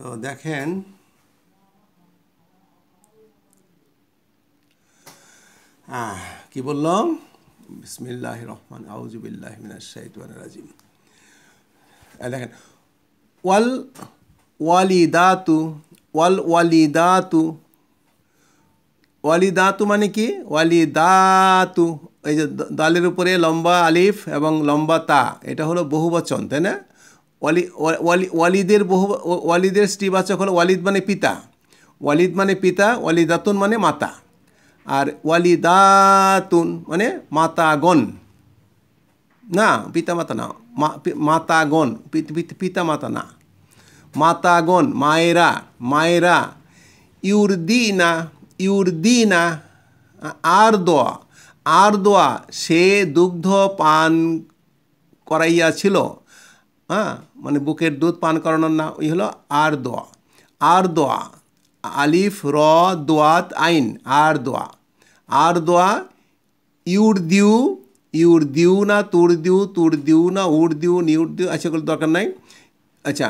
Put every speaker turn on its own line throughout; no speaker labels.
তো দেখেন কি বললাম বিসমিল্লাহ রহমান আউজুবিল্লাহ মিনাশাইতান রাজিম দেখেন ওয়াল ওয়ালিদাতু ওয়াল ওয়ালিদাতু ওয়ালিদাতু মানে কি ওয়ালিদাতু এই যে দালের উপরে লম্বা আলিফ এবং লম্বা তা এটা হলো বহুবচন তাই না ওয়ালি ওয়ালিদের বহু ওয়ালিদের স্ত্রীবাচক হলো ওয়ালিদ মানে পিতা ওয়ালিদ মানে পিতা ওয়ালিদাতুন মানে মাতা আর ওয়ালিদাতুন মানে মাতাগণ না পিতা মাতা না মাতাগণ পিতা মাতা না মাতাগণ মায়েরা মায়েরা ইউরদিনা ইউরদিনা আর দোয়া আর দোয়া সে দুগ্ধ পান করাইয়াছিল হ্যাঁ মানে বুকের দুধ পান করানোর না ওই হলো আর দোয়া আর দোয়া আলিফ র দোয়াত আইন আর দোয়া আর দোয়া ইউর দিউ ইউর দিউ না তুর দিউ তুর দিউ না উড় দিউ নিউর দিউ আচ্ছা এগুলো দরকার নাই আচ্ছা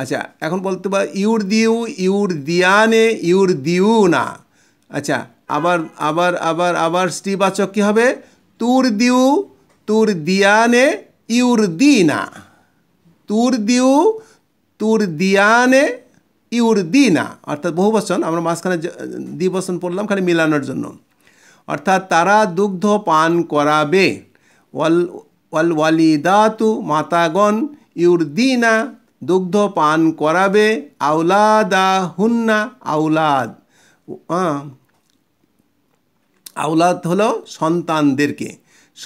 আচ্ছা এখন বলতে পার ইউর দিউ ইউর দিয়ানে ইউর দিউ না আচ্ছা আবার আবার আবার আবার স্ত্রীবাচক কী হবে তুর দিউ তুর দিয়ানে ইউর দি না তুর দিউ তুর দিয়ানে ইউর দি না অর্থাৎ বহু বচন আমরা মাঝখানে দ্বিবচন পড়লাম খালি মিলানোর জন্য অর্থাৎ তারা দুগ্ধ পান করাবে ওয়াল ওয়াল ওয়ালিদাতু মাতাগণ ইউর দি না দুগ্ধ পান করাবে আউলাদা হুন্না আউলাদ আউলাদ হলো সন্তানদেরকে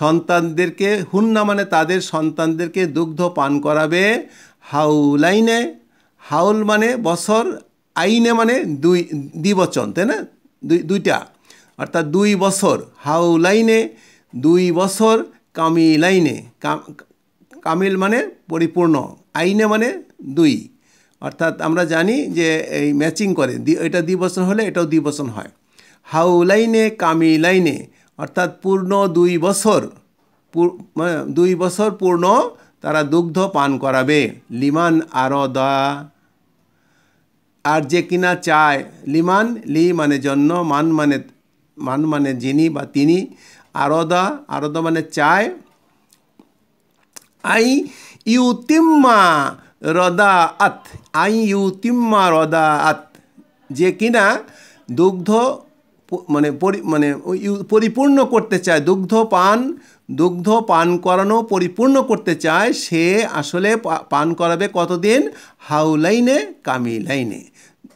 সন্তানদেরকে হুন্না মানে তাদের সন্তানদেরকে দুগ্ধ পান করাবে হাউলাইনে হাউল মানে বছর আইনে মানে দুই দ্বিবচন তাই না দুই দুইটা অর্থাৎ দুই বছর হাউলাইনে দুই বছর কামিলাইনে কামিল মানে পরিপূর্ণ আইনে মানে দুই অর্থাৎ আমরা জানি যে এই ম্যাচিং করে এটা দ্বিবচন হলে এটাও দ্বিবচন হয় হাউলাইনে কামিলাইনে অর্থাৎ পূর্ণ দুই বছর মানে দুই বছর পূর্ণ তারা দুগ্ধ পান করাবে লিমান আরদা আর যে কিনা চায় লিমান লি মানে জন্য মান মানে মান মানে যিনি বা তিনি আরদা আরদা মানে চায় আই ইউতিম্মা রদা আত আই ইউতিম্মা রদা আত যে কিনা দুগ্ধ মানে মানে পরিপূর্ণ করতে চায় দুগ্ধ পান দুগ্ধ পান করানো পরিপূর্ণ করতে চায় সে আসলে পান করাবে কতদিন হাউলাইনে কামিলাইনে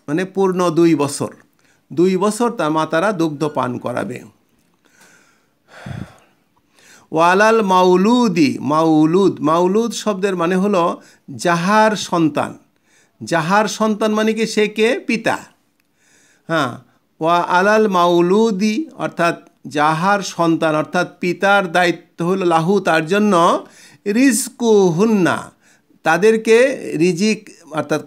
মানে পূর্ণ দুই বছর দুই বছর তার মাতারা দুগ্ধ পান করাবে ওয়ালাল মাউলুদি মাউলুদ মাউলুদ শব্দের মানে হলো যাহার সন্তান যাহার সন্তান মানে কি সে কে পিতা হ্যাঁ ওয়া আলাল মাউলুদি অর্থাৎ যাহার সন্তান অর্থাৎ পিতার দায়িত্ব হল লাহু তার জন্য রিস্কু হুন্না তাদেরকে রিজিক অর্থাৎ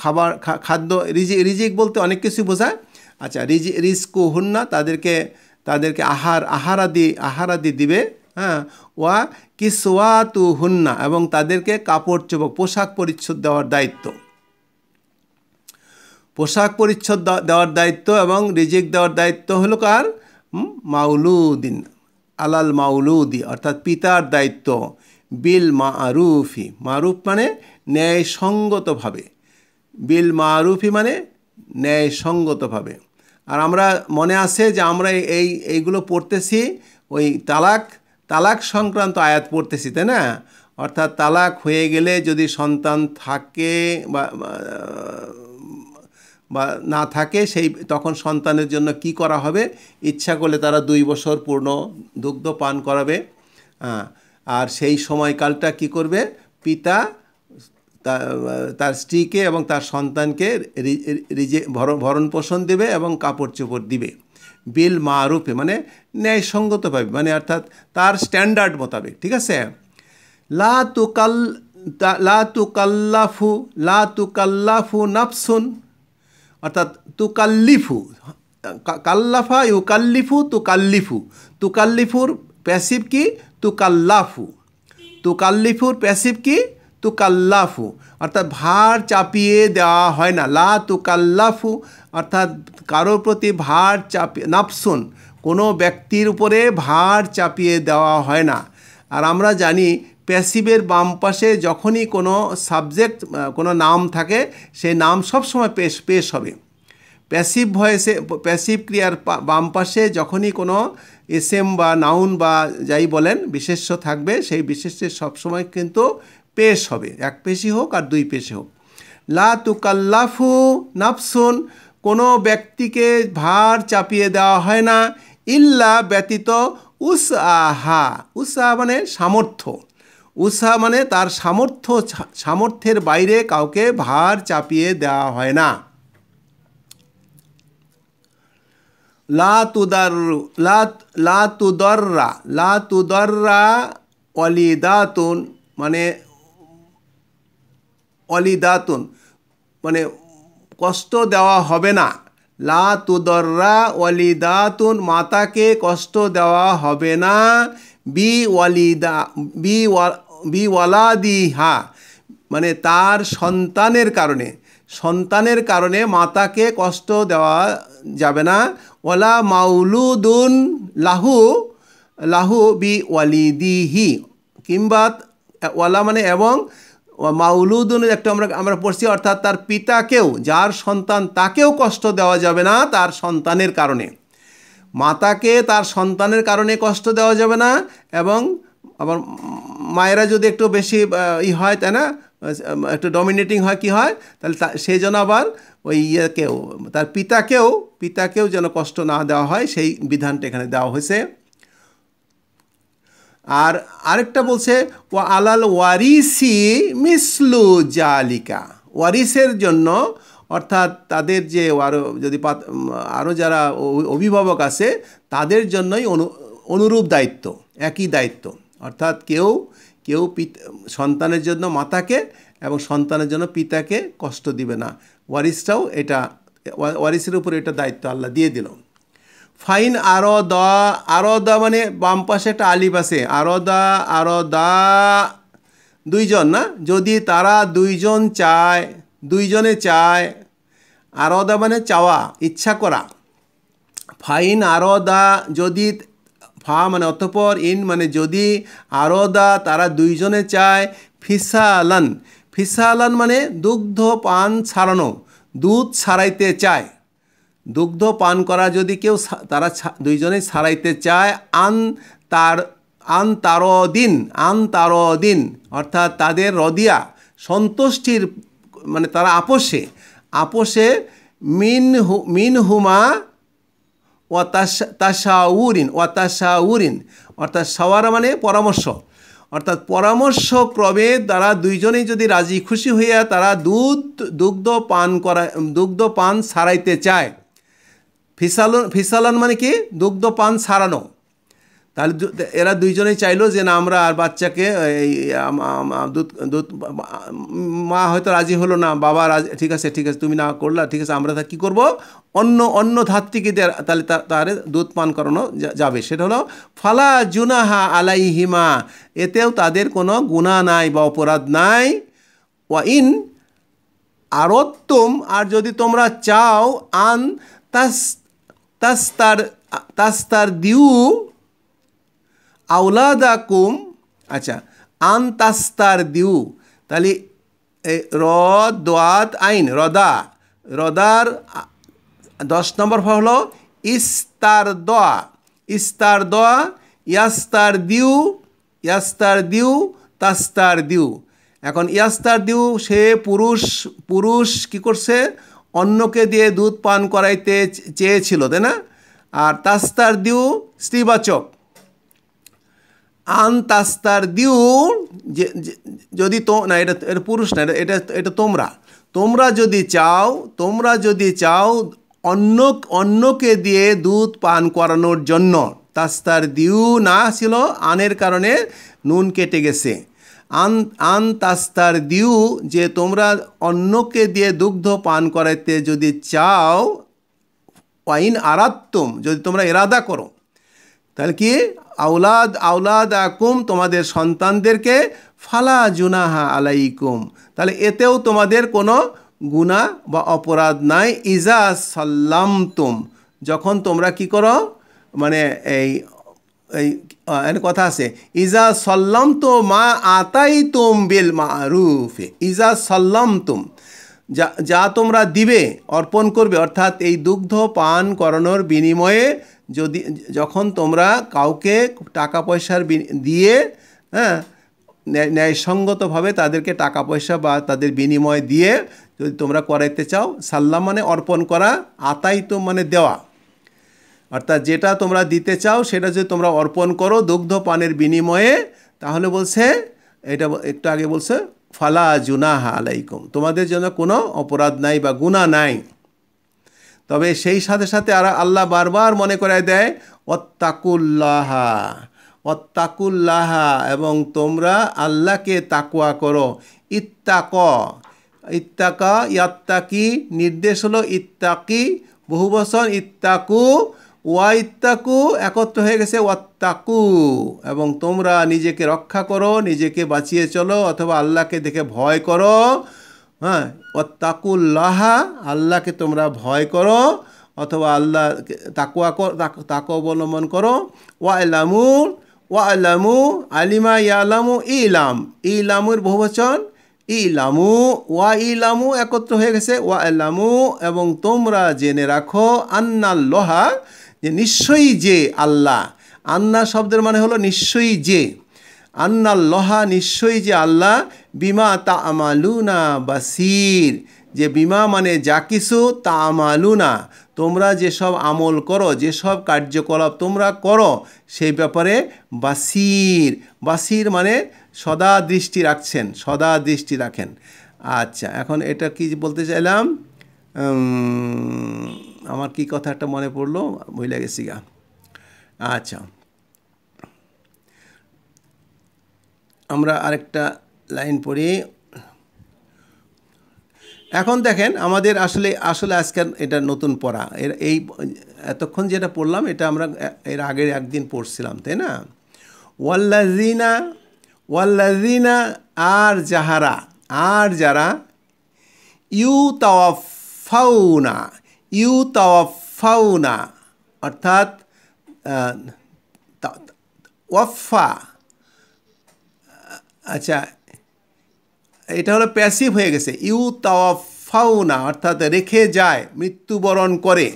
খাবার খাদ্য রিজিক রিজিক বলতে অনেক কিছু বোঝায় আচ্ছা রিজি রিস্কু হুন্না তাদেরকে তাদেরকে আহার আহারাদি আহারাদি দিবে হ্যাঁ ওয়া কিসওয়াতু হুন্না এবং তাদেরকে কাপড় চোপড় পোশাক পরিচ্ছদ দেওয়ার দায়িত্ব পোশাক পরিচ্ছদ দেওয়ার দায়িত্ব এবং রিজিক দেওয়ার দায়িত্ব হলো কার মাউলুদ্দিন আলাল মাউলুদি অর্থাৎ পিতার দায়িত্ব বিল মা আরুফি মারুফ মানে ন্যায়সঙ্গতভাবে বিল মা আরুফি মানে ন্যায়সঙ্গতভাবে আর আমরা মনে আছে যে আমরা এই এইগুলো পড়তেছি ওই তালাক তালাক সংক্রান্ত আয়াত পড়তেছি তাই না অর্থাৎ তালাক হয়ে গেলে যদি সন্তান থাকে বা বা না থাকে সেই তখন সন্তানের জন্য কি করা হবে ইচ্ছা করলে তারা দুই বছর পূর্ণ দুগ্ধ পান করাবে আর সেই সময়কালটা কি করবে পিতা তার স্ত্রীকে এবং তার সন্তানকে রিজে ভরণ পোষণ দেবে এবং কাপড় চোপড় দিবে বিল মারুফে মানে ন্যায়সঙ্গত পাবে মানে অর্থাৎ তার স্ট্যান্ডার্ড মোতাবেক ঠিক আছে লা তুকাল লা তুকাল্লাফু লা তুকাল্লাফু নাফসুন অর্থাৎ তুকাল্লিফু কাল্লাফা ইউকাল্লিফু তুকাল্লিফু তুকাল্লিফুর প্যাসিভ কি তুকাল্লাফু তুকাল্লিফুর প্যাসিভ কি তুকাল্লাফু অর্থাৎ ভার চাপিয়ে দেওয়া হয় না লা তুকাল্লাফু অর্থাৎ কারোর প্রতি ভার চাপিয়ে নাপসুন কোনো ব্যক্তির উপরে ভার চাপিয়ে দেওয়া হয় না আর আমরা জানি প্যাসিভের বাম পাশে যখনই কোনো সাবজেক্ট কোনো নাম থাকে সেই নাম সবসময় পেশ পেশ হবে প্যাসিভ ভয়েসে প্যাসিভ ক্রিয়ার বাম পাশে যখনই কোনো এসএম বা নাউন বা যাই বলেন বিশেষ্য থাকবে সেই বিশেষ্যের সবসময় কিন্তু পেশ হবে এক পেশি হোক আর দুই পেশি হোক লা তুকাল্লাফু নাফসুন কোনো ব্যক্তিকে ভার চাপিয়ে দেওয়া হয় না ইল্লা ব্যতীত উস আহা উস মানে সামর্থ্য উৎসাহ মানে তার সামর্থ্য সামর্থ্যের বাইরে কাউকে ভার চাপিয়ে দেওয়া হয় না লা তুদার লা লা অলিদাতুন মানে অলিদাতুন মানে কষ্ট দেওয়া হবে না লা অলিদাতুন মাতাকে কষ্ট দেওয়া হবে না বি বি বি মানে তার সন্তানের কারণে সন্তানের কারণে মাতাকে কষ্ট দেওয়া যাবে না ওলা মাউলুদুন লাহু লাহু বি ওয়ালিদিহি কিংবা ওয়ালা মানে এবং মাউলুদুন একটা আমরা আমরা পড়ছি অর্থাৎ তার পিতাকেও যার সন্তান তাকেও কষ্ট দেওয়া যাবে না তার সন্তানের কারণে মাতাকে তার সন্তানের কারণে কষ্ট দেওয়া যাবে না এবং আবার মায়েরা যদি একটু বেশি ই হয় তাই না একটু ডমিনেটিং হয় কি হয় তাহলে সে যেন আবার ওই ইয়েকেও তার পিতাকেও পিতাকেও যেন কষ্ট না দেওয়া হয় সেই বিধানটা এখানে দেওয়া হয়েছে আর আরেকটা বলছে ও আলাল ওয়ারিসি মিসলু জালিকা ওয়ারিসের জন্য অর্থাৎ তাদের যে আরও যদি আরও যারা অভিভাবক আছে তাদের জন্যই অনু অনুরূপ দায়িত্ব একই দায়িত্ব অর্থাৎ কেউ কেউ সন্তানের জন্য মাতাকে এবং সন্তানের জন্য পিতাকে কষ্ট দিবে না ওয়ারিসটাও এটা ওয়ারিসের উপর এটা দায়িত্ব আল্লাহ দিয়ে দিল ফাইন আরো দা আরো দা মানে বাম পাশে একটা আলিফ আছে আরো দা আরো দা দুইজন না যদি তারা দুইজন চায় দুইজনে চায় আরদা মানে চাওয়া ইচ্ছা করা ফাইন আরদা যদি ফা মানে অতপর ইন মানে যদি আরদা তারা দুইজনে চায় ফিসালান ফিসালান মানে দুগ্ধ পান ছাড়ানো দুধ ছাড়াইতে চায় দুগ্ধ পান করা যদি কেউ তারা দুইজনে ছাড়াইতে চায় আন তার আন তার দিন আন তার দিন অর্থাৎ তাদের রদিয়া সন্তুষ্টির মানে তারা আপোষে আপোষে মিন মিন হুমা ও তাসাউরিন ও তাসাউরিন অর্থাৎ সাওয়ারা মানে পরামর্শ অর্থাৎ পরামর্শ ক্রমে তারা দুইজনেই যদি রাজি খুশি হইয়া তারা দুধ দুগ্ধ পান করা দুগ্ধ পান সারাইতে চায় ফিসালন ফিসালন মানে কি দুগ্ধ পান সারানো তাহলে এরা দুইজনেই চাইলো যে না আমরা আর বাচ্চাকে এই দুধ দুধ মা হয়তো রাজি হলো না বাবা রাজি ঠিক আছে ঠিক আছে তুমি না করলা ঠিক আছে আমরা তা কী করবো অন্য অন্য ধাত্রীকে তাহলে তার দুধ পান করানো যাবে সেটা হলো ফালা জুনাহা হিমা এতেও তাদের কোনো গুণা নাই বা অপরাধ নাই ওয়া ইন আরত্তম আর যদি তোমরা চাও আন তাস তাস্তার তাস্তার দিউ আউলাদা কুম আচ্ছা আন্তাস্তার দিউ তাহলে র দোয়াত আইন রদা রদার দশ নম্বর হল ইস্তার দোয়া ইস্তার দোয়া ইয়াস্তার দিউ ইয়াস্তার দিউ তাস্তার দিউ এখন ইয়াস্তার দিউ সে পুরুষ পুরুষ কি করছে অন্যকে দিয়ে দুধ পান করাইতে চেয়েছিল তাই না আর তাস্তার দিউ স্ত্রীবাচক আন্তাস্তার দিউ যদি তো না এটা এটা পুরুষ না এটা এটা এটা তোমরা তোমরা যদি চাও তোমরা যদি চাও অন্য অন্যকে দিয়ে দুধ পান করানোর জন্য তাস্তার দিউ না ছিল আনের কারণে নুন কেটে গেছে আন আন তাস্তার দিউ যে তোমরা অন্যকে দিয়ে দুগ্ধ পান করাইতে যদি চাও ওয়াইন আরাত্তম যদি তোমরা এরাদা করো তাহলে কি আউলাদ আউলাদ আকুম তোমাদের সন্তানদেরকে ফালা জুনাহা আলাইকুম তাহলে এতেও তোমাদের কোনো গুণা বা অপরাধ নাই ইজা সাল্লাম তুম যখন তোমরা কি করো মানে এই এই কথা আছে ইজা সাল্লাম তো মা আতাই তুম বিল মারুফে ইজা সাল্লাম তুম যা যা তোমরা দিবে অর্পণ করবে অর্থাৎ এই দুগ্ধ পান করানোর বিনিময়ে যদি যখন তোমরা কাউকে টাকা পয়সার দিয়ে হ্যাঁ ন্যায়সঙ্গতভাবে তাদেরকে টাকা পয়সা বা তাদের বিনিময় দিয়ে যদি তোমরা করাইতে চাও সাল্লাম মানে অর্পণ করা তো মানে দেওয়া অর্থাৎ যেটা তোমরা দিতে চাও সেটা যদি তোমরা অর্পণ করো দুগ্ধ পানের বিনিময়ে তাহলে বলছে এটা একটু আগে বলছে ফালা জুনাহা আলাইকুম তোমাদের জন্য কোনো অপরাধ নাই বা গুণা নাই তবে সেই সাথে সাথে আর আল্লাহ বারবার মনে করায় দেয় অত্তাকুল্লাহা অত্তাকুল্লাহা এবং তোমরা আল্লাহকে তাকুয়া করো ইত্তাক ইত্তাকা ইয়াত্তাকি নির্দেশ হলো ইত্তাকি বহু বছর ইত্তাকু ওয়া ইত্তাকু একত্র হয়ে গেছে অত্তাকু এবং তোমরা নিজেকে রক্ষা করো নিজেকে বাঁচিয়ে চলো অথবা আল্লাহকে দেখে ভয় করো হ্যাঁ তাকুল্লাহা আল্লাহকে তোমরা ভয় করো অথবা আল্লাহ তাকুয়া তাকু অবলম্বন করো ওয়া এলামু ওয়া আলামু আলিমা ইয়ালামু ইলাম ইলামুর বহুবচন ইলামু ওয়া ইলামু একত্র হয়ে গেছে ওয়া এলামু এবং তোমরা জেনে রাখো আন্না লোহা যে নিশ্চয়ই যে আল্লাহ আন্না শব্দের মানে হলো নিশ্চয়ই যে আন্না লহা নিশ্চয়ই যে আল্লাহ বিমা তা আমালুনা বাসির যে বিমা মানে যা কিছু তা আমালুনা তোমরা যেসব আমল করো যেসব কার্যকলাপ তোমরা করো সেই ব্যাপারে বাসির বাসির মানে সদা দৃষ্টি রাখছেন সদা দৃষ্টি রাখেন আচ্ছা এখন এটা কি বলতে চাইলাম আমার কি কথা একটা মনে পড়লো ভুলে গেছি গা আচ্ছা আমরা আরেকটা লাইন পড়ি এখন দেখেন আমাদের আসলে আসলে আজকের এটা নতুন পড়া এর এই এতক্ষণ যেটা পড়লাম এটা আমরা এর আগের একদিন পড়ছিলাম তাই না ওয়াল্লাজিনা ওয়াল্লাজিনা আর যাহারা আর যারা ইউ তাওয়াফাউনা ইউ তাওয়াফাউনা অর্থাৎ ওয়াফা আচ্ছা এটা হলো প্যাসিভ হয়ে গেছে ইউ তাওয়াফাউনা অর্থাৎ রেখে যায় মৃত্যুবরণ করে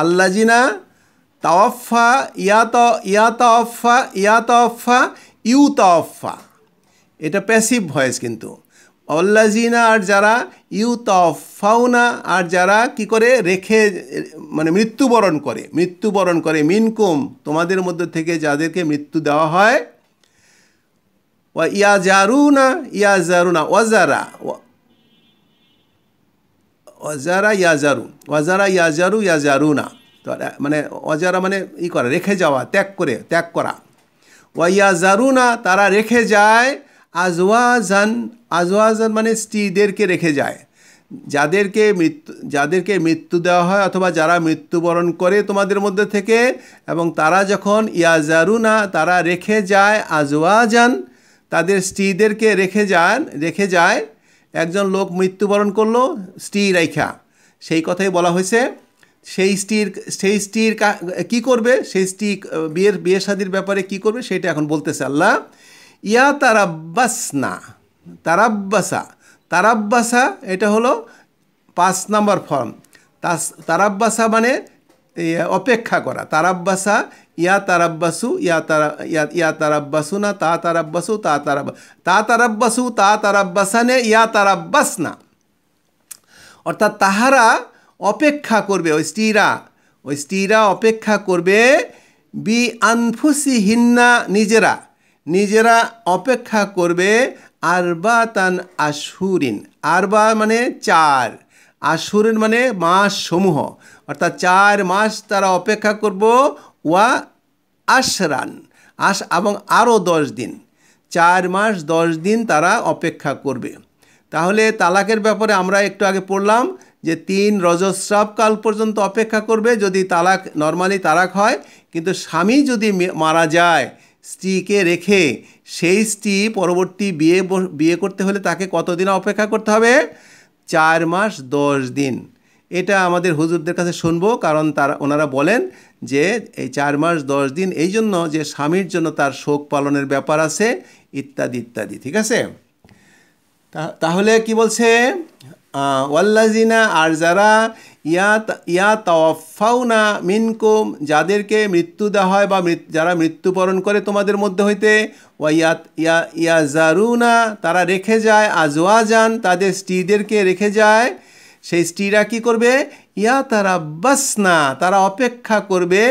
আল্লাজিনা তাওয়াফা ইয়া ত ইয়া তাওয়াফা ইয়া তাওয়াফা ইউ তাওয়াফা এটা প্যাসিভ ভয়েস কিন্তু অল্লাজিনা আর যারা ইউ তফাউনা আর যারা কি করে রেখে মানে মৃত্যুবরণ করে মৃত্যুবরণ করে মিনকুম তোমাদের মধ্যে থেকে যাদেরকে মৃত্যু দেওয়া হয় ওয়া ইয়া জারুনা ইয়া জারুনা ওয়াজারা ওয়াজারা ইয়াজারু ওয়াজারা জারুনা তো মানে অজারা মানে ই করা রেখে যাওয়া ত্যাগ করে ত্যাগ করা ওয়াইয়া জারুনা তারা রেখে যায় আজওয়াজান আজওয়াজান মানে স্ত্রীদেরকে রেখে যায় যাদেরকে মৃত্যু যাদেরকে মৃত্যু দেওয়া হয় অথবা যারা মৃত্যুবরণ করে তোমাদের মধ্যে থেকে এবং তারা যখন ইয়াজারুনা তারা রেখে যায় আজওয়াজান তাদের স্ত্রীদেরকে রেখে যান রেখে যায় একজন লোক মৃত্যুবরণ করলো স্ত্রী রাইখা সেই কথাই বলা হয়েছে সেই স্ত্রীর সেই স্ত্রীর কি করবে সেই স্ত্রী বিয়ের বিয়ে শাদির ব্যাপারে কি করবে সেটা এখন বলতেছে আল্লাহ ইয়া তারাব্বাসনা তারাব্বাসা তারাব্বাসা এটা হলো পাঁচ নাম্বার ফর্ম তারাব্বাসা মানে অপেক্ষা করা তারাব্বাসা ইয়া তারাব্বাসু ইয়া তারা ইয়া তারাব্বাসু না তা তারাব্বাসু তা তারাব্বা তা তারাব্বাসু তা তারাব্বাসানে ইয়া তারাব্বাস না অর্থাৎ তাহারা অপেক্ষা করবে ওই স্ত্রীরা ওই স্ত্রীরা অপেক্ষা করবে বি আনফুসি হিন্না নিজেরা নিজেরা অপেক্ষা করবে আরবা তান আশুরিন আরবা মানে চার আশুরিন মানে মাস সমূহ অর্থাৎ চার মাস তারা অপেক্ষা করব ওয়া আশরান আশ এবং আরও দশ দিন চার মাস দশ দিন তারা অপেক্ষা করবে তাহলে তালাকের ব্যাপারে আমরা একটু আগে পড়লাম যে তিন রজস্রাব কাল পর্যন্ত অপেক্ষা করবে যদি তালাক নর্মালি তালাক হয় কিন্তু স্বামী যদি মারা যায় স্ত্রীকে রেখে সেই স্ত্রী পরবর্তী বিয়ে বিয়ে করতে হলে তাকে কতদিন অপেক্ষা করতে হবে চার মাস দশ দিন এটা আমাদের হুজুরদের কাছে শুনবো কারণ তারা ওনারা বলেন যে এই চার মাস দশ দিন এই জন্য যে স্বামীর জন্য তার শোক পালনের ব্যাপার আছে ইত্যাদি ইত্যাদি ঠিক আছে তাহলে কি বলছে ওয়াল্লাজিনা আর যারা ইয়া ইয়া তওয়াফাউনা মিনকুম যাদেরকে মৃত্যু দেওয়া হয় বা যারা মৃত্যুবরণ করে তোমাদের মধ্যে হইতে ওয়া ইয়া ইয়া ইয়া জারুনা তারা রেখে যায় আজওয়াজান তাদের স্ত্রীদেরকে রেখে যায় সেই স্ত্রীরা কি করবে ইয়া তারা বাসনা তারা অপেক্ষা করবে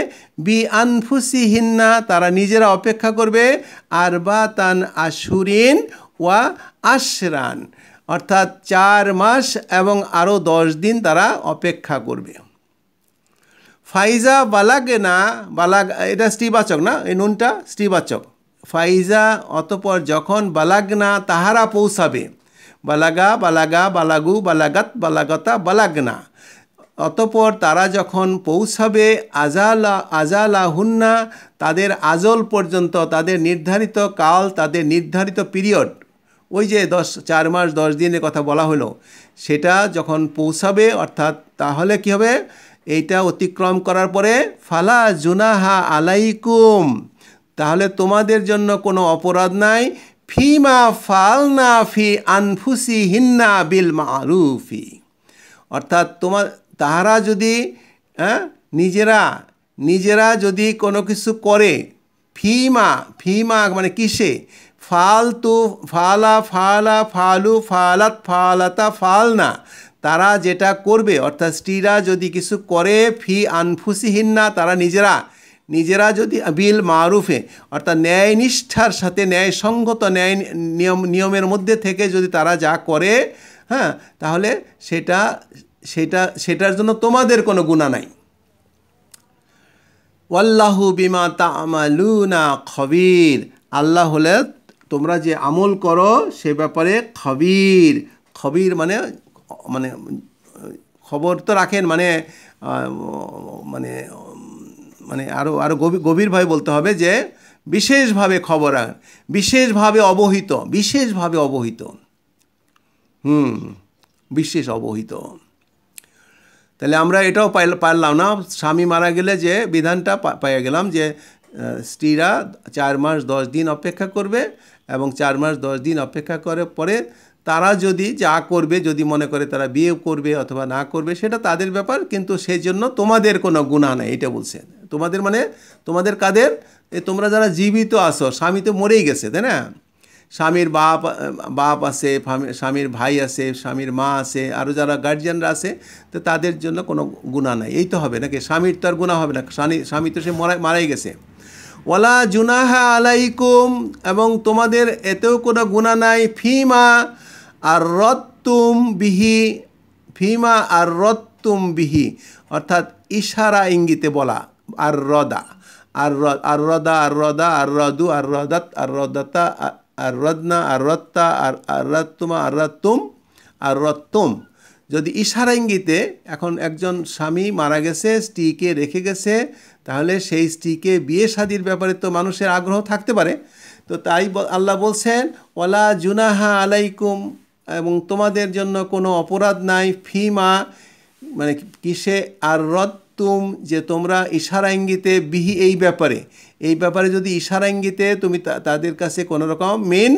বি আনফুসি না তারা নিজেরা অপেক্ষা করবে আর বা তান আশুরিন ওয়া আশরান অর্থাৎ চার মাস এবং আরও দশ দিন তারা অপেক্ষা করবে ফাইজা না বালাগ এটা স্ত্রীবাচক না এই নুনটা স্ত্রীবাচক ফাইজা অতপর যখন বালাগনা তাহারা পৌঁছাবে বালাগা বালাগা বালাগু বালাগাত বালাগতা বালাগনা অতপর তারা যখন পৌঁছাবে আজালা আজালা হুন্না তাদের আজল পর্যন্ত তাদের নির্ধারিত কাল তাদের নির্ধারিত পিরিয়ড ওই যে দশ চার মাস দশ দিনের কথা বলা হলো সেটা যখন পৌঁছাবে অর্থাৎ তাহলে কি হবে এইটা অতিক্রম করার পরে ফালা জুনাহা আলাইকুম তাহলে তোমাদের জন্য কোনো অপরাধ নাই ফিমা ফালনা ফি আনফুসি হিন্না বিল মারুফি অর্থাৎ তোমার তাহারা যদি হ্যাঁ নিজেরা নিজেরা যদি কোনো কিছু করে ফিমা ফিমা মানে কিসে ফালতু ফালা ফালা ফালু ফালাত ফালাতা ফালনা তারা যেটা করবে অর্থাৎ স্ত্রীরা যদি কিছু করে ফি আনফুসিহীন না তারা নিজেরা নিজেরা যদি বিল মারুফে অর্থাৎ ন্যায় নিষ্ঠার সাথে ন্যায়সঙ্গত ন্যায় নিয়ম নিয়মের মধ্যে থেকে যদি তারা যা করে হ্যাঁ তাহলে সেটা সেটা সেটার জন্য তোমাদের কোনো গুণা নাই ওয়াল্লাহু বিমা তামালুনা খবির আল্লাহ হলে তোমরা যে আমল করো সে ব্যাপারে খবির খবির মানে মানে খবর তো রাখেন মানে মানে মানে আরও আরও গভীর গভীরভাবে বলতে হবে যে বিশেষভাবে খবর বিশেষভাবে অবহিত বিশেষভাবে অবহিত হুম বিশেষ অবহিত তাহলে আমরা এটাও পারলাম না স্বামী মারা গেলে যে বিধানটা পাইয়া গেলাম যে স্ত্রীরা চার মাস দশ দিন অপেক্ষা করবে এবং চার মাস দশ দিন অপেক্ষা করে পরে তারা যদি যা করবে যদি মনে করে তারা বিয়ে করবে অথবা না করবে সেটা তাদের ব্যাপার কিন্তু সেই জন্য তোমাদের কোনো গুণা নাই এটা বলছেন তোমাদের মানে তোমাদের কাদের তোমরা যারা জীবিত আসো স্বামী তো মরেই গেছে তাই না স্বামীর বাপ বাপ আছে স্বামীর ভাই আছে স্বামীর মা আছে আরও যারা গার্জিয়ানরা আছে তো তাদের জন্য কোনো গুণা নাই এই তো হবে নাকি স্বামীর তো আর গুণা হবে না স্বামী স্বামী তো সে মরাই মারাই গেছে ওলা জুনাহা আলাইকুম এবং তোমাদের এতেও কোনো গুণা নাই ফিমা আর রত্তুম বিহি ফিমা আর রত্তুম বিহি অর্থাৎ ইশারা ইঙ্গিতে বলা আর রদা আর আর রদা আর রদা আর রদু আর রদাত আর রদাতা আর রদনা আর রত্তা আর আর আর আর যদি ইশারা ইঙ্গিতে এখন একজন স্বামী মারা গেছে স্ত্রীকে রেখে গেছে তাহলে সেই স্ত্রীকে বিয়ে শাদির ব্যাপারে তো মানুষের আগ্রহ থাকতে পারে তো তাই আল্লাহ বলছেন ওলা জুনাহা আলাইকুম এবং তোমাদের জন্য কোনো অপরাধ নাই ফিমা মানে কিসে আর রদ তুম যে তোমরা ইশারা ইঙ্গিতে বিহি এই ব্যাপারে এই ব্যাপারে যদি ইশারা ইঙ্গিতে তুমি তাদের কাছে কোনো রকম মেন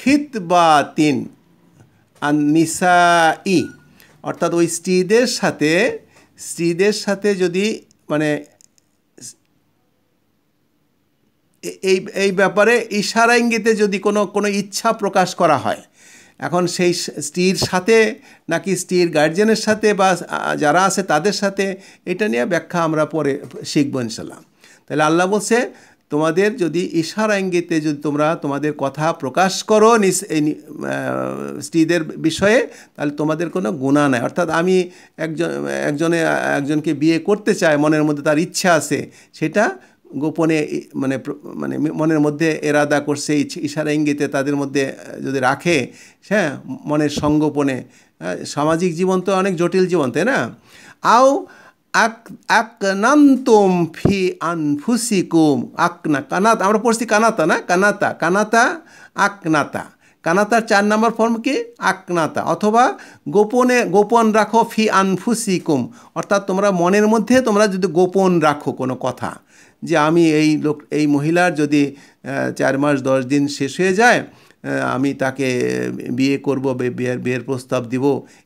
খিত বা তিন নিসা ই অর্থাৎ ওই স্ত্রীদের সাথে স্ত্রীদের সাথে যদি মানে এই এই ব্যাপারে ইশারা ইঙ্গিতে যদি কোনো কোনো ইচ্ছা প্রকাশ করা হয় এখন সেই স্ত্রীর সাথে নাকি স্ত্রীর গার্জেনের সাথে বা যারা আছে তাদের সাথে এটা নিয়ে ব্যাখ্যা আমরা পরে শিখব ইনশাল্লাহ তাহলে আল্লাহ বলছে তোমাদের যদি ঈশার ইঙ্গিতে যদি তোমরা তোমাদের কথা প্রকাশ করো স্ত্রীদের বিষয়ে তাহলে তোমাদের কোনো গুণা নাই অর্থাৎ আমি একজন একজনে একজনকে বিয়ে করতে চাই মনের মধ্যে তার ইচ্ছা আছে সেটা গোপনে মানে মানে মনের মধ্যে এরাদা করছে ইশারা ইঙ্গিতে তাদের মধ্যে যদি রাখে হ্যাঁ মনের সংগোপনে হ্যাঁ, সামাজিক জীবন তো অনেক জটিল জীবন তাই না আও আক আকনান্তম ফি আনফুসিকুম আকনা কানাত আমরা পড়ছি কানাতা না কানাতা কানাতা আকনাতা কানাতার চার নম্বর ফর্ম কি আকনাতা অথবা গোপনে গোপন রাখো ফি আনফুসিকুম অর্থাৎ তোমরা মনের মধ্যে তোমরা যদি গোপন রাখো কোনো কথা যে আমি এই লোক এই মহিলার যদি চার মাস দশ দিন শেষ হয়ে যায় আমি তাকে বিয়ে করব বিয়ের বিয়ের প্রস্তাব দিব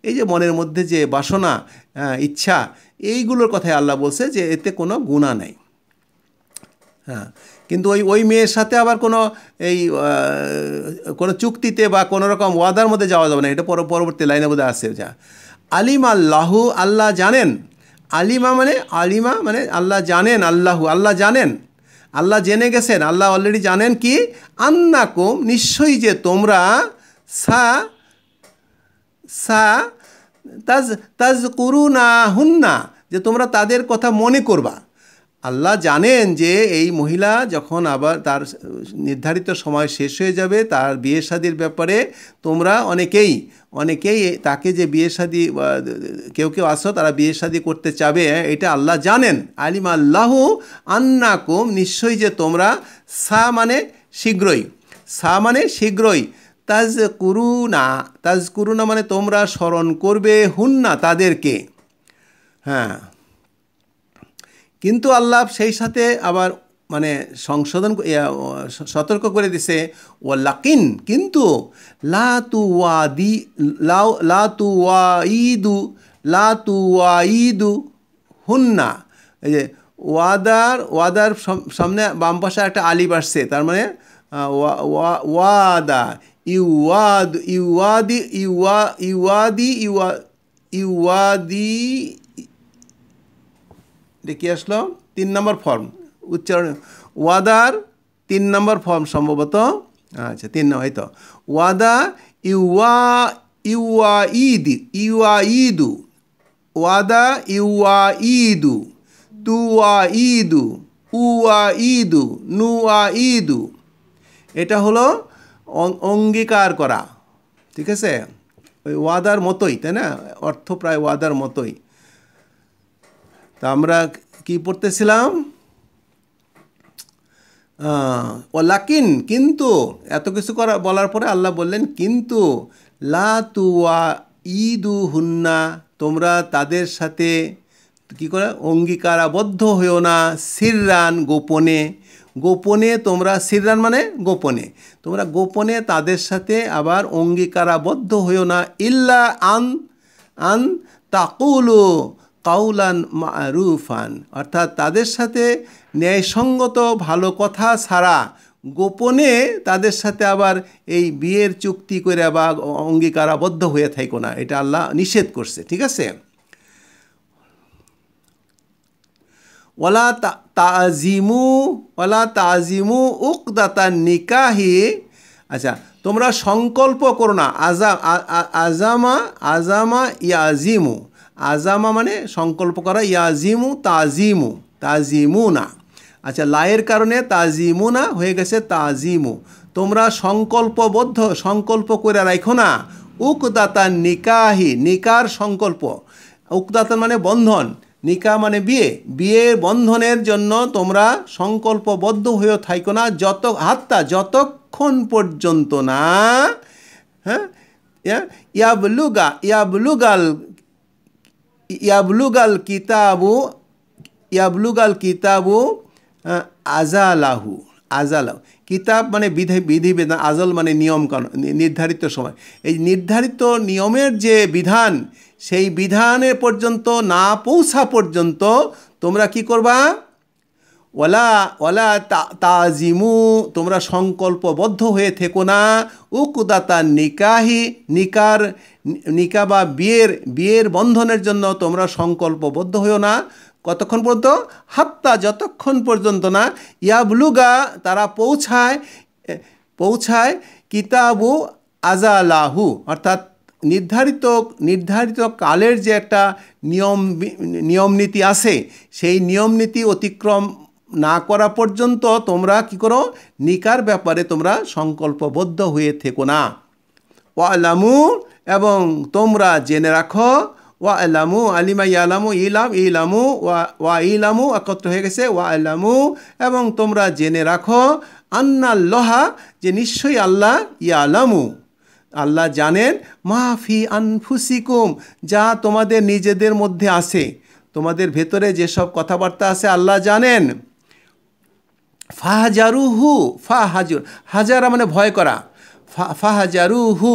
এই যে মনের মধ্যে যে বাসনা ইচ্ছা এইগুলোর কথাই আল্লাহ বলছে যে এতে কোনো গুণা নাই হ্যাঁ কিন্তু ওই ওই মেয়ের সাথে আবার কোনো এই কোনো চুক্তিতে বা কোনো রকম ওয়াদার মধ্যে যাওয়া যাবে না এটা পরবর্তী লাইনের মধ্যে আসে যা আলিম আল্লাহ আল্লাহ জানেন আলিমা মানে আলিমা মানে আল্লাহ জানেন আল্লাহু আল্লাহ জানেন আল্লাহ জেনে গেছেন আল্লাহ অলরেডি জানেন কি আন্নাকুম নিশ্চয়ই যে তোমরা সা সা তাজ তাজ করুনা হুন্না যে তোমরা তাদের কথা মনে করবা আল্লাহ জানেন যে এই মহিলা যখন আবার তার নির্ধারিত সময় শেষ হয়ে যাবে তার বিয়ে শাদির ব্যাপারে তোমরা অনেকেই অনেকেই তাকে যে বিয়ে শাদি কেউ কেউ আসো তারা বিয়ে শাদি করতে চাবে এটা আল্লাহ জানেন আলিম আল্লাহ আন্নাকুম নিশ্চয়ই যে তোমরা সা মানে শীঘ্রই সা মানে শীঘ্রই তাজ কুরুনা তাজ কুরুনা মানে তোমরা স্মরণ করবে হুন না তাদেরকে হ্যাঁ কিন্তু আল্লাহ সেই সাথে আবার মানে সংশোধন সতর্ক করে দিছে ও লাকিন কিন্তু লা তু ওয়াদি লাউ লা তু ওয়াইদু লা ওয়াইদু হুন্না এই যে ওয়াদার ওয়াদার সামনে বাম পাশে একটা আলি বাড়ছে তার মানে ওয়াদা ইউওয়াদ ইউওয়াদি ইউওয়া ইউওয়াদি ইউওয়া ইউওয়াদি এটা কী আসলো তিন নম্বর ফর্ম উচ্চারণ ওয়াদার তিন নম্বর ফর্ম সম্ভবত আচ্ছা তিন নম্বর হয়তো তো ওয়াদা ইউয়া ইউয়া ইদ ইউয়া ইদু ওয়াদা ইউয়া ইদু তুয়া ইদু উয়া ইদু নুয়া ইদু এটা হলো অঙ্গীকার করা ঠিক আছে ওই ওয়াদার মতোই তাই না অর্থ প্রায় ওয়াদার মতোই তা আমরা কি পড়তেছিলাম লাকিন কিন্তু এত কিছু করা বলার পরে আল্লাহ বললেন কিন্তু লা তুয়া ইদু হুন্না তোমরা তাদের সাথে কী করে অঙ্গীকারাবদ্ধ হয়েও না সিররান গোপনে গোপনে তোমরা সিররান মানে গোপনে তোমরা গোপনে তাদের সাথে আবার অঙ্গীকারাবদ্ধ হয়েও না ইল্লা আন আন তাকুলু কাউলান মারুফান অর্থাৎ তাদের সাথে ন্যায়সঙ্গত ভালো কথা ছাড়া গোপনে তাদের সাথে আবার এই বিয়ের চুক্তি করে বা অঙ্গীকারাবদ্ধ হয়ে থাকো না এটা আল্লাহ নিষেধ করছে ঠিক আছে ওলা তাজিমু ওলা তাজিমু উকদাতা নিকাহি আচ্ছা তোমরা সংকল্প করো না আজা আজামা আজামা ইয়াজিমু আজামা মানে সংকল্প করা ইয়াজিমু তাজিমু তাজিমু না আচ্ছা লায়ের কারণে তাজিমু না হয়ে গেছে তাজিমু তোমরা সংকল্পবদ্ধ সংকল্প করে রাখো না উকদাতা নিকাহি নিকার সংকল্প উকদাতা মানে বন্ধন নিকা মানে বিয়ে বিয়ের বন্ধনের জন্য তোমরা সংকল্পবদ্ধ হয়েও থাইকো না যত হাত্তা যতক্ষণ পর্যন্ত না হ্যাঁ ইয়াবলুগা ইয়াবলুগাল ইয়াবলুগাল কিতাবু ইয়াবলুগাল কিতাবু আজালাহু আজালাহু কিতাব মানে বিধি বিধিবিধান আজল মানে নিয়ম নির্ধারিত সময় এই নির্ধারিত নিয়মের যে বিধান সেই বিধানে পর্যন্ত না পৌঁছা পর্যন্ত তোমরা কি করবা ওলা ওলা তাজিমু তোমরা সংকল্পবদ্ধ হয়ে থেকো না উকুদাতা নিকাহি নিকার নিকা বা বিয়ের বিয়ের বন্ধনের জন্য তোমরা সংকল্পবদ্ধ হয়েও না কতক্ষণ পর্যন্ত হাত্তা যতক্ষণ পর্যন্ত না ইয়াবলুগা তারা পৌঁছায় পৌঁছায় কিতাবু আজালাহু অর্থাৎ নির্ধারিত নির্ধারিত কালের যে একটা নিয়ম নিয়মনীতি আছে সেই নিয়মনীতি অতিক্রম না করা পর্যন্ত তোমরা কি করো নিকার ব্যাপারে তোমরা সংকল্পবদ্ধ হয়ে থেকো না ওয়ালামু এবং তোমরা জেনে রাখো ওয়া আলামু আলিমা ইয়ালামু ইলাম ইলামু ওয়া ইলামু একত্র হয়ে গেছে ওয়া আলামু এবং তোমরা জেনে রাখো আন্না যে নিশ্চয়ই আল্লাহ ইয়ালামু আল্লাহ জানেন মাফি আনফুসিকুম যা তোমাদের নিজেদের মধ্যে আছে তোমাদের ভেতরে যেসব কথাবার্তা আছে আল্লাহ জানেন ফাহাজারুহু ফা হাজুর হাজারা মানে ভয় করা ফা ফাহাজারুহু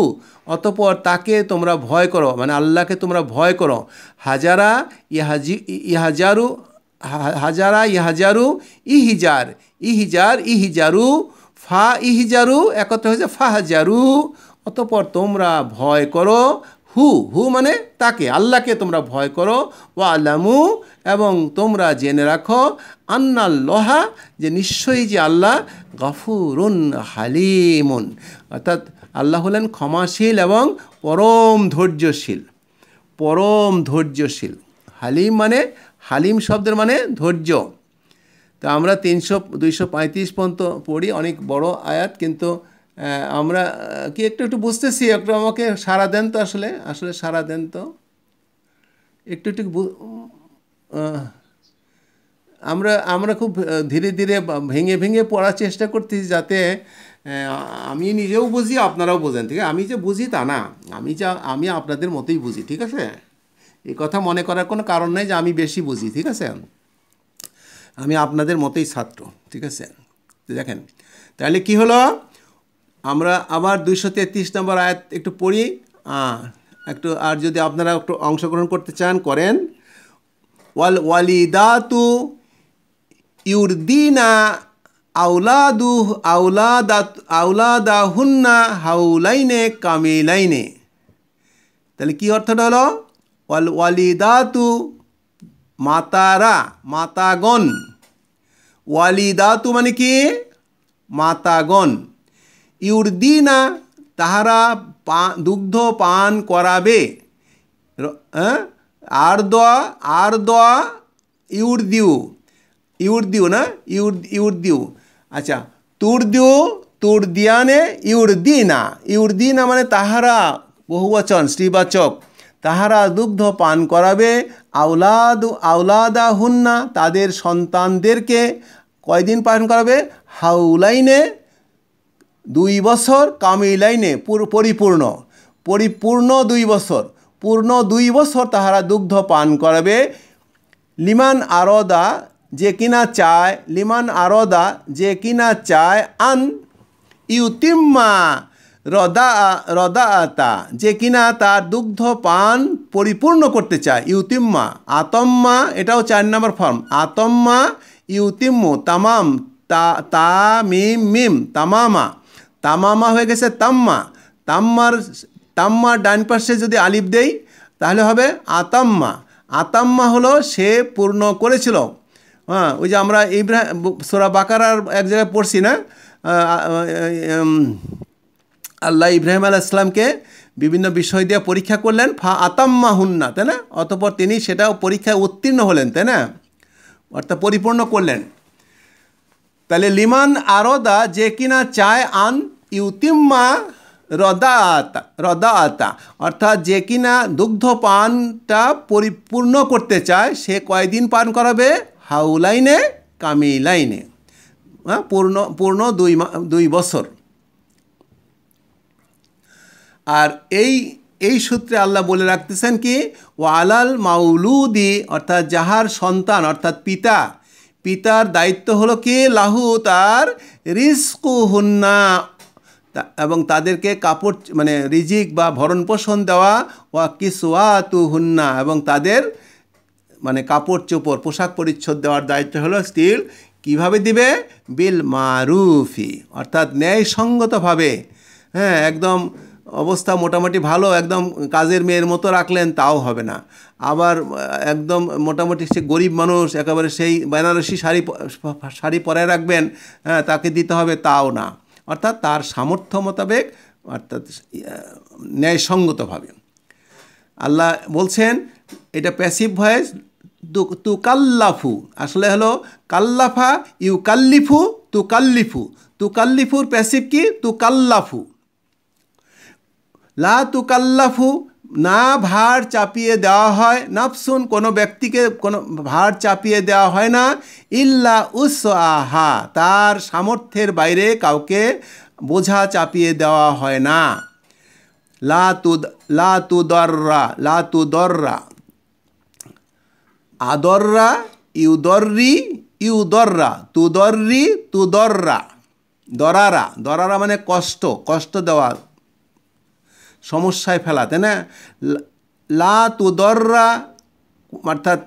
অতপর তাকে তোমরা ভয় করো মানে আল্লাহকে তোমরা ভয় করো হাজারা ইহাজি ইহাজারু হাজারা ইহাজারু ইহিজার ইহিজার ইহিজারু ফা ইহিজারু একত্র হয়েছে ফাহাজারু অতপর তোমরা ভয় করো হু হু মানে তাকে আল্লাহকে তোমরা ভয় করো ও আল্লামু এবং তোমরা জেনে রাখো আন্না লোহা যে নিশ্চয়ই যে আল্লাহ গফুরুন হালিমুন অর্থাৎ আল্লাহ হলেন ক্ষমাশীল এবং পরম ধৈর্যশীল পরম ধৈর্যশীল হালিম মানে হালিম শব্দের মানে ধৈর্য তা আমরা তিনশো দুইশো পঁয়ত্রিশ পর্যন্ত পড়ি অনেক বড় আয়াত কিন্তু আমরা কি একটু একটু বুঝতেছি একটু আমাকে সারা দেন তো আসলে আসলে সারা দেন তো একটু একটু আমরা আমরা খুব ধীরে ধীরে ভেঙে ভেঙে পড়ার চেষ্টা করতেছি যাতে আমি নিজেও বুঝি আপনারাও বোঝেন ঠিক আছে আমি যে বুঝি তা না আমি যা আমি আপনাদের মতোই বুঝি ঠিক আছে এ কথা মনে করার কোনো কারণ নেই যে আমি বেশি বুঝি ঠিক আছে আমি আপনাদের মতোই ছাত্র ঠিক আছে দেখেন তাহলে কি হলো আমরা আবার দুইশো তেত্রিশ নম্বর আয়াত একটু পড়ি একটু আর যদি আপনারা একটু অংশগ্রহণ করতে চান করেন ওয়াল ওয়ালিদাতু ইউরদিনা আউলাদু আউলাদা হুন্না হাউলাইনে কামিলাইনে তাহলে কী অর্থটা হলো ওয়াল ওয়ালিদাতু মাতারা মাতাগণ ওয়ালিদাতু মানে কি মাতাগণ ইউরদিনা তাহারা পা দুগ্ধ পান করাবে আর দোয়া আর দোয়া ইউরদিউ ইউরদিউ না ইউর ইউরদিউ আচ্ছা তুরদিউ তুরদিয়ানে ইউরদিনা না মানে তাহারা বহুবচন শ্রীবাচক তাহারা দুগ্ধ পান করাবে আউলাদ আউলাদা হুন্না তাদের সন্তানদেরকে কয়দিন পান করাবে হাউলাইনে দুই বছর কামি লাইনে পরিপূর্ণ পরিপূর্ণ দুই বছর পূর্ণ দুই বছর তাহারা দুগ্ধ পান করবে লিমান আরদা যে কিনা চায় লিমান আরদা যে কিনা চায় আন ইউতিম্মা রদা রদা আতা যে কিনা তার দুগ্ধ পান পরিপূর্ণ করতে চায় ইউতিম্মা আতম্মা এটাও চার নম্বর ফর্ম আতম্মা ইউতিম্মু তামাম তা তা মিম মিম তামামা তামামা হয়ে গেছে তাম্মা তাম্মার তাম্মা ডান পাশে যদি আলিফ দেই তাহলে হবে আতাম্মা আতাম্মা হলো সে পূর্ণ করেছিল হ্যাঁ ওই যে আমরা ইব্রাহিম সোরা বাকারার এক জায়গায় পড়ছি না আল্লাহ ইব্রাহিম আল ইসলামকে বিভিন্ন বিষয় দিয়ে পরীক্ষা করলেন ফা আতাম্মা হুন না তাই না অতপর তিনি সেটাও পরীক্ষায় উত্তীর্ণ হলেন তাই না অর্থাৎ পরিপূর্ণ করলেন তাহলে লিমান আরদা যে কিনা চায় আন ইউতিম্মা রদাতা রদাতা অর্থাৎ যে কিনা দুগ্ধ পানটা পরিপূর্ণ করতে চায় সে কয়দিন পান করাবে হাউলাইনে কামিলাইনে হ্যাঁ পূর্ণ পূর্ণ দুই দুই বছর আর এই এই সূত্রে আল্লাহ বলে রাখতেছেন কি ওয়ালাল মাউলুদি অর্থাৎ যাহার সন্তান অর্থাৎ পিতা পিতার দায়িত্ব হলো কি লাহু তার রিস্কু হুন্না এবং তাদেরকে কাপড় মানে রিজিক বা ভরণ পোষণ দেওয়া ওয়া তু হুন্না এবং তাদের মানে কাপড় চোপড় পোশাক পরিচ্ছদ দেওয়ার দায়িত্ব হলো স্টিল কিভাবে দিবে বিল মারুফি অর্থাৎ ন্যায়সঙ্গতভাবে হ্যাঁ একদম অবস্থা মোটামুটি ভালো একদম কাজের মেয়ের মতো রাখলেন তাও হবে না আবার একদম মোটামুটি সে গরিব মানুষ একেবারে সেই বেনারসি শাড়ি শাড়ি পরায় রাখবেন হ্যাঁ তাকে দিতে হবে তাও না অর্থাৎ তার সামর্থ্য মোতাবেক অর্থাৎ ন্যায়সঙ্গতভাবে আল্লাহ বলছেন এটা প্যাসিভ ভয়েস তু কাল্লাফু আসলে হলো কাল্লাফা ইউ কাল্লিফু তু কাল্লিফু তু কাল্লিফুর প্যাসিভ কি তু কাল্লাফু লা তুকাল্লাফু না ভার চাপিয়ে দেওয়া হয় নাফসুন কোনো ব্যক্তিকে কোনো ভার চাপিয়ে দেওয়া হয় না ইল্লা উস আহা তার সামর্থ্যের বাইরে কাউকে বোঝা চাপিয়ে দেওয়া হয় না লা তু লা দররা লা তুদররা আদররা ইউদর্রি ইউদররা তুদর্রি তুদররা দরারা দরারা মানে কষ্ট কষ্ট দেওয়া সমস্যায় ফেলাতে না লা তুদররা অর্থাৎ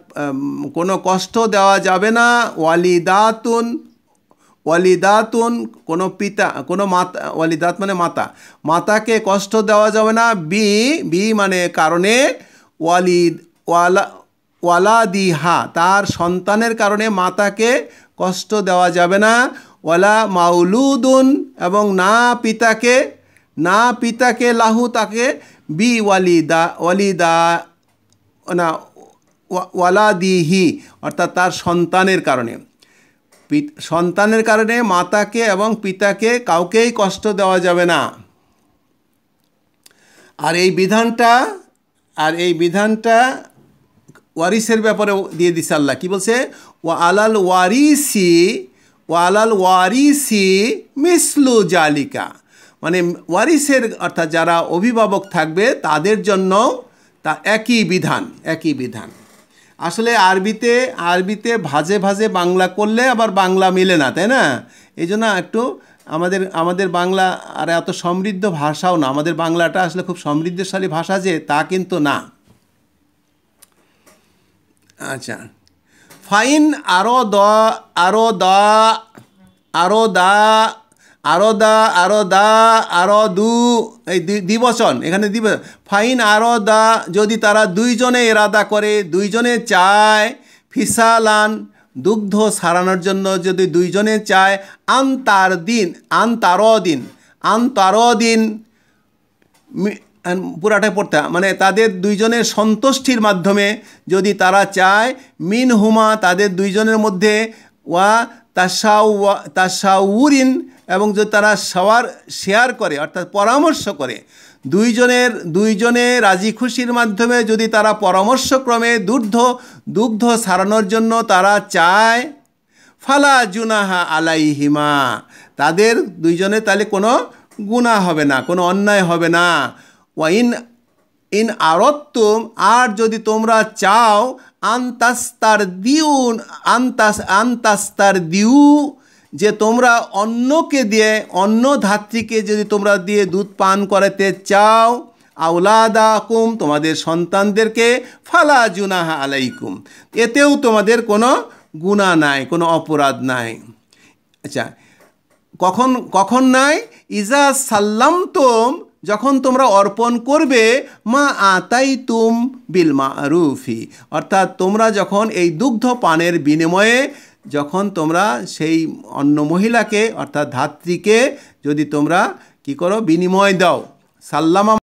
কোনো কষ্ট দেওয়া যাবে না ওয়ালিদাতুন ওয়ালিদাতুন কোনো পিতা কোনো মাতা ওয়ালিদাত মানে মাতা মাতাকে কষ্ট দেওয়া যাবে না বি বি মানে কারণে ওয়ালিদ ওয়ালা ওয়ালাদিহা তার সন্তানের কারণে মাতাকে কষ্ট দেওয়া যাবে না ওয়ালা মাউলুদুন এবং না পিতাকে না পিতাকে লাহু তাকে বি ওয়ালিদা ওয়ালিদা না ওয়ালাদিহি অর্থাৎ তার সন্তানের কারণে সন্তানের কারণে মাতাকে এবং পিতাকে কাউকেই কষ্ট দেওয়া যাবে না আর এই বিধানটা আর এই বিধানটা ওয়ারিসের ব্যাপারে দিয়ে দিছে আল্লাহ কী বলছে ও আলাল ওয়ারিসি ও আলাল ওয়ারিসি মিসলু জালিকা মানে ওয়ারিসের অর্থাৎ যারা অভিভাবক থাকবে তাদের জন্য তা একই বিধান একই বিধান আসলে আরবিতে আরবিতে ভাজে ভাজে বাংলা করলে আবার বাংলা মিলে না তাই না এই জন্য একটু আমাদের আমাদের বাংলা আর এত সমৃদ্ধ ভাষাও না আমাদের বাংলাটা আসলে খুব সমৃদ্ধশালী ভাষা যে তা কিন্তু না আচ্ছা ফাইন আরো দ আরো দা আরো দা আরো দা আরো দা আরো দু এই দিবচন এখানে দিব ফাইন আরো দা যদি তারা দুইজনে এরাদা করে দুইজনে চায় ফিসালান দুগ্ধ সারানোর জন্য যদি দুইজনে চায় আন তার দিন আন তার দিন আন তার দিন পুরাটাই পড়তে মানে তাদের দুইজনের সন্তুষ্টির মাধ্যমে যদি তারা চায় মিন হুমা তাদের দুইজনের মধ্যে ওয়া তাসাউ তাসাউরিন এবং যদি তারা সবার শেয়ার করে অর্থাৎ পরামর্শ করে দুইজনের দুইজনে রাজি খুশির মাধ্যমে যদি তারা পরামর্শক্রমে দুগ্ধ দুগ্ধ সারানোর জন্য তারা চায় ফালা জুনাহা আলাইহিমা তাদের দুইজনে তাহলে কোনো গুণা হবে না কোনো অন্যায় হবে না ওয়াইন ইন আরত্তুম আর যদি তোমরা চাও আন্তাস্তার দিউন আন্তাস আন্তাস্তার দিউ যে তোমরা অন্যকে দিয়ে অন্য ধাত্রীকে যদি তোমরা দিয়ে দুধ পান করাতে চাও আউলাদা কুম তোমাদের সন্তানদেরকে ফালা জুনাহা আলাইকুম এতেও তোমাদের কোনো গুণা নাই কোনো অপরাধ নাই আচ্ছা কখন কখন নাই ইজা সাল্লাম তোম যখন তোমরা অর্পণ করবে মা আতাই তুম বিল রুফি অর্থাৎ তোমরা যখন এই দুগ্ধ পানের বিনিময়ে যখন তোমরা সেই অন্য মহিলাকে অর্থাৎ ধাত্রীকে যদি তোমরা কি করো বিনিময় দাও সাল্লামা